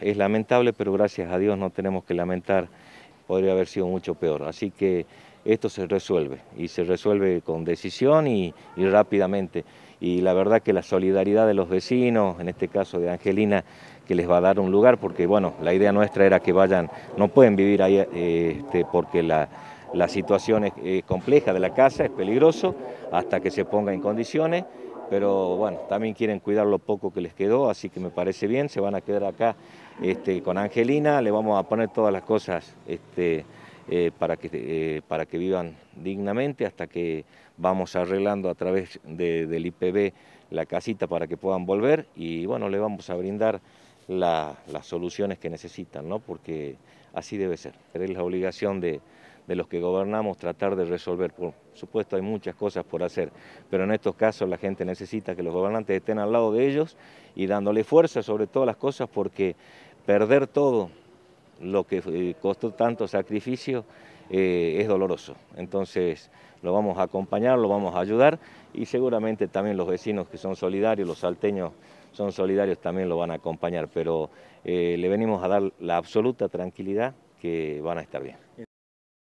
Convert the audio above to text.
Es lamentable, pero gracias a Dios no tenemos que lamentar. Podría haber sido mucho peor. Así que esto se resuelve y se resuelve con decisión y, rápidamente. Y la verdad que la solidaridad de los vecinos, en este caso de Angelina, que les va a dar un lugar, porque bueno, la idea nuestra era que vayan, no pueden vivir ahí eh, este, porque la, situación es compleja de la casa, es peligroso, hasta que se ponga en condiciones pero bueno, también quieren cuidar lo poco que les quedó, así que me parece bien, se van a quedar acá este, con Angelina, le vamos a poner todas las cosas este, eh, para, que, eh, para que vivan dignamente hasta que vamos arreglando a través del IPB la casita para que puedan volver y bueno, le vamos a brindar las soluciones que necesitan, ¿no? porque así debe ser. Es la obligación de, los que gobernamos tratar de resolver. Por supuesto hay muchas cosas por hacer, pero en estos casos la gente necesita que los gobernantes estén al lado de ellos y dándole fuerza sobre todas las cosas porque perder todo lo que eh, costó tanto sacrificio eh, es doloroso. Entonces lo vamos a acompañar, lo vamos a ayudar y seguramente también los vecinos que son solidarios, los salteños, son solidarios también lo van a acompañar, pero eh, le venimos a dar la absoluta tranquilidad que van a estar bien.